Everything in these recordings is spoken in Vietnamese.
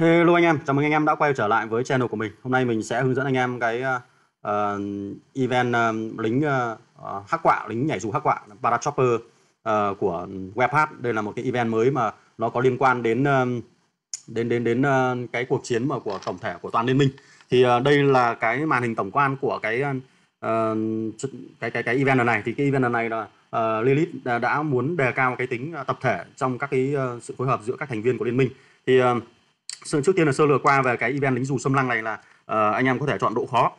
Hello anh em, chào mừng anh em đã quay trở lại với channel của mình. Hôm nay mình sẽ hướng dẫn anh em cái uh, event uh, lính uh, hắc quạ, lính nhảy dù hắc quạ Parachopper uh, của Webhat. Đây là một cái event mới mà nó có liên quan đến uh, đến đến đến uh, cái cuộc chiến mà của tổng thể của toàn liên minh. Thì uh, đây là cái màn hình tổng quan của cái uh, cái cái cái event này. Thì cái event này là uh, Lilith đã muốn đề cao cái tính tập thể trong các cái uh, sự phối hợp giữa các thành viên của liên minh. Thì uh, trước tiên là sơ lược qua về cái event lính dù xâm lăng này là uh, anh em có thể chọn độ khó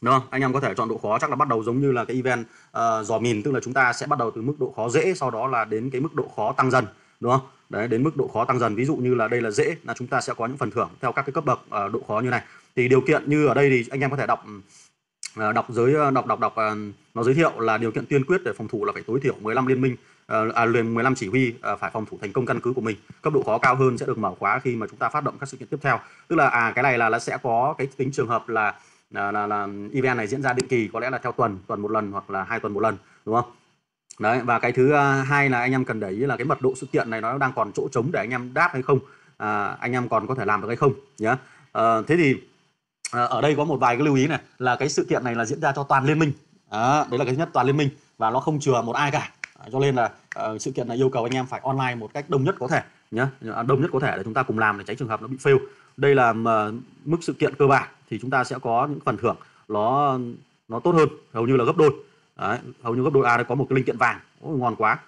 đúng không? anh em có thể chọn độ khó chắc là bắt đầu giống như là cái event uh, dò mìn tức là chúng ta sẽ bắt đầu từ mức độ khó dễ sau đó là đến cái mức độ khó tăng dần đúng không đấy đến mức độ khó tăng dần ví dụ như là đây là dễ là chúng ta sẽ có những phần thưởng theo các cái cấp bậc uh, độ khó như này thì điều kiện như ở đây thì anh em có thể đọc ừ, Ờ, đọc giới ờ, đọc đọc đọc ờ, nó giới thiệu là điều kiện tiên quyết để phòng thủ là phải tối thiểu 15 liên minh à, 15 chỉ huy phải phòng thủ thành công căn cứ của mình cấp độ khó cao hơn sẽ được mở khóa khi mà chúng ta phát động các sự kiện tiếp theo tức là à cái này là nó sẽ có cái tính trường hợp là là, là là event này diễn ra định kỳ có lẽ là theo tuần tuần một lần hoặc là hai tuần một lần đúng không đấy và cái thứ à, hai là anh em cần để ý là cái mật độ sự kiện này nó đang còn chỗ trống để anh em đáp hay không à, anh em còn có thể làm được hay không nhé à, thế thì À, ở đây có một vài cái lưu ý này là cái sự kiện này là diễn ra cho toàn liên minh à, đấy là cái thứ nhất toàn liên minh và nó không chừa một ai cả à, cho nên là uh, sự kiện này yêu cầu anh em phải online một cách đông nhất có thể nhé à, đông nhất có thể để chúng ta cùng làm để tránh trường hợp nó bị fail đây là uh, mức sự kiện cơ bản thì chúng ta sẽ có những phần thưởng nó nó tốt hơn hầu như là gấp đôi đấy, hầu như gấp đôi a à, có một cái linh kiện vàng Ôi, ngon quá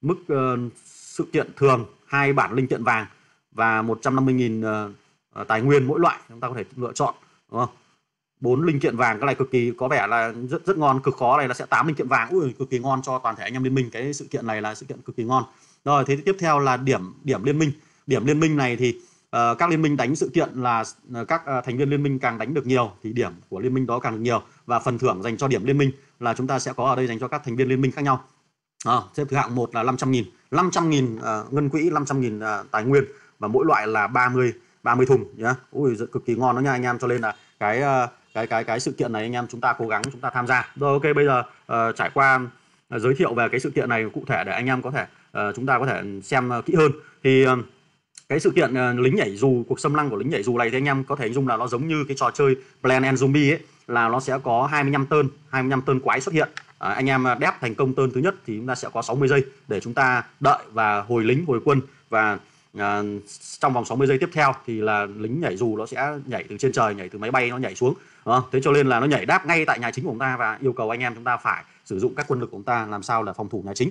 mức uh, sự kiện thường hai bản linh kiện vàng và 150.000 uh, ờ, tài nguyên mỗi loại chúng ta có thể lựa chọn đúng không bốn linh kiện vàng cái này cực kỳ có vẻ là rất rất ngon cực khó này là sẽ tám linh kiện vàng ui cực kỳ ngon cho toàn thể anh em liên minh cái sự kiện này là sự kiện cực kỳ ngon rồi thế tiếp theo là điểm điểm liên minh điểm liên minh này thì uh, các liên minh đánh sự kiện là uh, các uh, thành viên liên minh càng đánh được nhiều thì điểm của liên minh đó càng được nhiều và phần thưởng dành cho điểm liên minh là chúng ta sẽ có ở đây dành cho các thành viên liên minh khác nhau à, xếp thứ hạng một là 500.000 500.000 uh, ngân quỹ 500.000 uh, tài nguyên và mỗi loại là 30 30 thùng nhá yeah. ui cực kỳ ngon đó nha anh em cho nên là cái ờ, cái cái cái sự kiện này anh em chúng ta cố gắng chúng ta tham gia rồi ok bây giờ uh, trải qua uh, giới thiệu về cái sự kiện này cụ thể để anh em có thể uh, chúng ta có thể xem uh, kỹ hơn thì uh, cái sự kiện uh, lính nhảy dù cuộc xâm lăng của lính nhảy dù này thì anh em có thể hình dung là nó giống như cái trò chơi Plan and Zombie ấy là nó sẽ có 25 tơn 25 tơn quái xuất hiện à, anh em đép thành công tơn thứ nhất thì chúng ta sẽ có 60 giây để chúng ta đợi và hồi lính hồi quân và à, trong vòng 60 giây tiếp theo thì là lính nhảy dù nó sẽ nhảy từ trên trời nhảy từ máy bay nó nhảy xuống à, thế cho nên là nó nhảy đáp ngay tại nhà chính của chúng ta và yêu cầu anh em chúng ta phải sử dụng các quân lực của chúng ta làm sao là phòng thủ nhà chính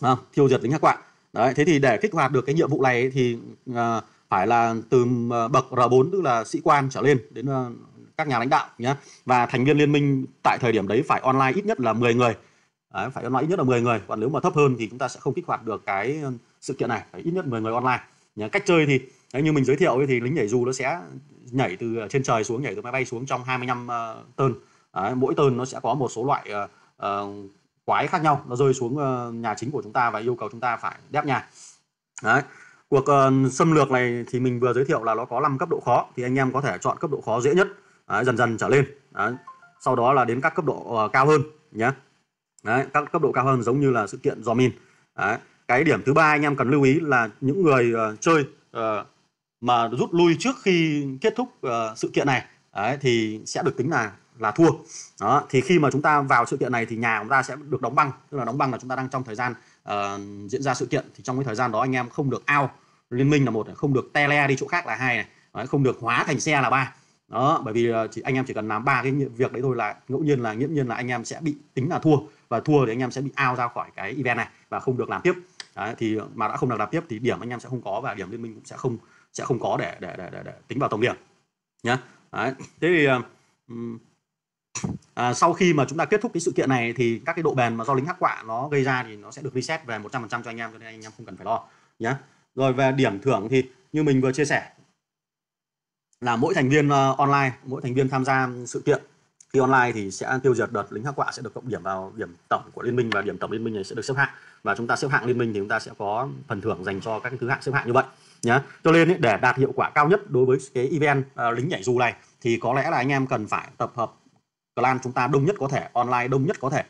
à, tiêu diệt lính hắc quạ đấy thế thì để kích hoạt được cái nhiệm vụ này thì à, phải là từ ờ, bậc R4 tức là sĩ quan trở lên đến các nhà lãnh đạo nhé và thành viên liên minh tại thời điểm đấy phải online ít nhất là 10 người Đấy, phải online ít nhất là 10 người còn nếu mà thấp hơn thì chúng ta sẽ không kích hoạt được cái sự kiện này phải ít nhất 10 người online nhá. cách chơi thì như mình giới thiệu thì lính nhảy dù nó sẽ nhảy từ ờ, trên trời xuống nhảy từ máy bay xuống trong 25 mươi ờ, tơn đấy, mỗi tơn nó sẽ có một số loại uh, quái khác nhau nó rơi xuống nhà chính của chúng ta và yêu cầu chúng ta phải đép nhà đấy cuộc uh, xâm lược này thì mình vừa giới thiệu là nó có 5 cấp độ khó thì anh em có thể chọn cấp độ khó dễ nhất đấy, dần dần trở lên đấy. sau đó là đến các cấp độ uh, cao hơn nhé Đấy, các cấp độ cao hơn giống như là sự kiện dò min. Đấy. Cái điểm thứ ba anh em cần lưu ý là những người uh, chơi uh, mà rút lui trước khi kết thúc uh, sự kiện này đấy, thì sẽ được tính là là thua. Đó, thì khi mà chúng ta vào sự kiện này thì nhà chúng ta sẽ được đóng băng, tức là đóng băng là chúng ta đang trong thời gian uh, diễn ra sự kiện thì trong cái thời gian đó anh em không được ao liên minh là một, không được tele đi chỗ khác là hai này, đấy, không được hóa thành xe là ba đó bởi vì ờ, chỉ anh em chỉ cần làm ba cái việc đấy thôi là ngẫu nhiên là nghiễm nhiên là anh em sẽ bị tính là thua và thua thì anh em sẽ bị ao ra khỏi cái event này và không được làm tiếp đấy, thì mà đã không được làm tiếp thì điểm anh em sẽ không có và điểm liên minh cũng sẽ không sẽ không có để để để, để, để tính vào tổng điểm nhá đấy. thế thì um, à, sau khi mà chúng ta kết thúc cái sự kiện này thì các cái độ bền mà do lính hắc quạ nó gây ra thì nó sẽ được reset về 100% cho anh em cho nên anh em không cần phải lo nhé rồi về điểm thưởng thì như mình vừa chia sẻ là mỗi thành viên ờ, online mỗi thành viên tham gia sự kiện khi online thì sẽ tiêu diệt đợt lính hắc quạ sẽ được cộng điểm vào điểm tổng của liên minh và điểm tổng liên minh này sẽ được xếp hạng và chúng ta xếp hạng liên minh thì chúng ta sẽ có phần thưởng dành cho các thứ hạng xếp hạng như vậy nhé cho nên ý, để đạt hiệu quả cao nhất đối với cái event à, lính nhảy dù này thì có lẽ là anh em cần phải tập hợp clan chúng ta đông nhất có thể online đông nhất có thể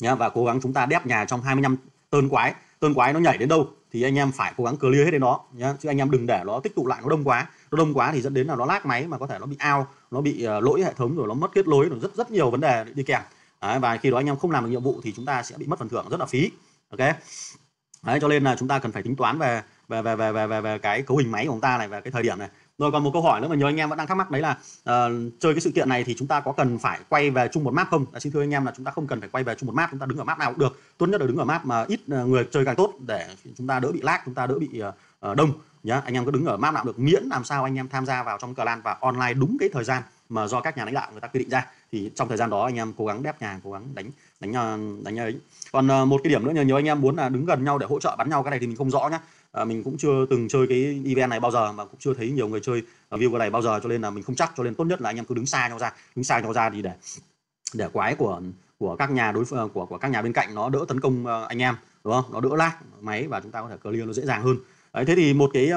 nhé và cố gắng chúng ta đép nhà trong 25 tơn quái tơn quái nó nhảy đến đâu thì anh em phải cố gắng clear hết đến nó nhá chứ anh em đừng để nó tích tụ lại nó đông quá nó đông quá thì dẫn đến là nó lag máy mà có thể nó bị ao nó bị uh, lỗi hệ thống rồi nó mất kết nối rồi rất rất nhiều vấn đề đi kèm Đấy, và khi đó anh em không làm được nhiệm vụ thì chúng ta sẽ bị mất phần thưởng rất là phí ok Đấy, cho nên là chúng ta cần phải tính toán về về về về về về, về cái cấu hình máy của chúng ta này và cái thời điểm này rồi còn một câu hỏi nữa mà nhớ anh em vẫn đang thắc mắc đấy là uh, chơi cái sự kiện này thì chúng ta có cần phải quay về chung một map không à, xin thưa anh em là chúng ta không cần phải quay về chung một map chúng ta đứng ở map nào cũng được tốt nhất là đứng ở map mà ít ờ, người chơi càng tốt để chúng ta đỡ bị lag chúng ta đỡ bị uh, đông nhá dạ, anh em cứ đứng ở map nào được miễn làm sao anh em tham gia vào trong clan và online đúng cái thời gian mà do các nhà lãnh đạo người ta quy định ra thì trong thời gian đó anh em cố gắng đép nhà cố gắng đánh đánh ờ, đánh ấy còn ờ, một cái điểm nữa là nhiều anh em muốn là đứng gần nhau để hỗ trợ bắn nhau cái này thì mình không rõ nhá à, mình cũng chưa từng chơi cái event này bao giờ mà cũng chưa thấy nhiều người chơi view cái này bao giờ cho nên là mình không chắc cho nên tốt nhất là anh em cứ đứng xa nhau ra đứng xa nhau ra thì để để quái của của các nhà đối của của các nhà bên cạnh nó đỡ tấn công anh em đúng không nó đỡ lag máy và chúng ta có thể clear nó dễ dàng hơn đấy thế thì một cái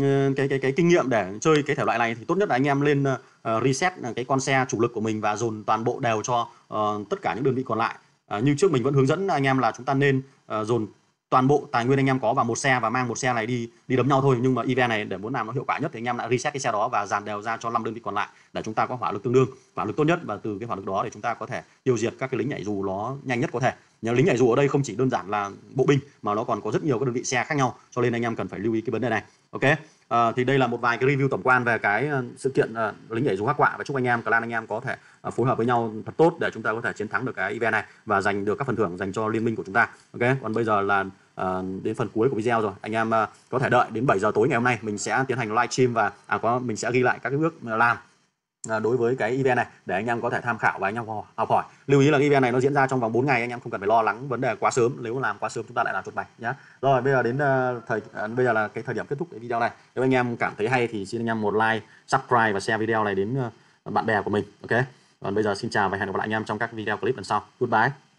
Ờ, cái cái cái kinh nghiệm để chơi cái thể loại này thì tốt nhất là anh em lên uh, reset cái con xe chủ lực của mình và dồn toàn bộ đều cho uh, tất cả những đơn vị còn lại uh, như trước mình vẫn hướng dẫn anh em là chúng ta nên uh, dồn toàn bộ tài nguyên anh em có vào một xe và mang một xe này đi đi đấm nhau thôi nhưng mà event này để muốn làm nó hiệu quả nhất thì anh em lại reset cái xe đó và dàn đều ra cho 5 đơn vị còn lại để chúng ta có hỏa lực tương đương hỏa lực tốt nhất và từ cái hỏa lực đó để chúng ta có thể tiêu diệt các cái lính nhảy dù nó nhanh nhất có thể Nhà lính nhảy dù ở đây không chỉ đơn giản là bộ binh mà nó còn có rất nhiều các đơn vị xe khác nhau cho nên anh em cần phải lưu ý cái vấn đề này. Ok. À, thì đây là một vài cái review tổng quan về cái ờ, sự kiện à, lính nhảy dù hắc quạ và chúc anh em clan anh em có thể à, phối hợp với nhau thật tốt để chúng ta có thể chiến thắng được cái event này và giành được các phần thưởng dành cho liên minh của chúng ta. Ok. Còn bây giờ là à, đến phần cuối của video rồi. Anh em à, có thể đợi đến 7 giờ tối ngày hôm nay mình sẽ tiến hành livestream và à có mình sẽ ghi lại các cái bước làm À, đối với cái event này để anh em có thể tham khảo và anh em học hỏi lưu ý là cái event này nó diễn ra trong vòng 4 ngày anh em không cần phải lo lắng vấn đề quá sớm nếu làm quá sớm chúng ta lại làm chuột bạch nhé rồi bây giờ đến ờ, thời à, bây giờ là cái thời điểm kết thúc cái video này nếu anh em cảm thấy hay thì xin anh em một like subscribe và share video này đến ờ, bạn bè của mình ok còn bây giờ xin chào và hẹn gặp lại anh em trong các video clip lần sau goodbye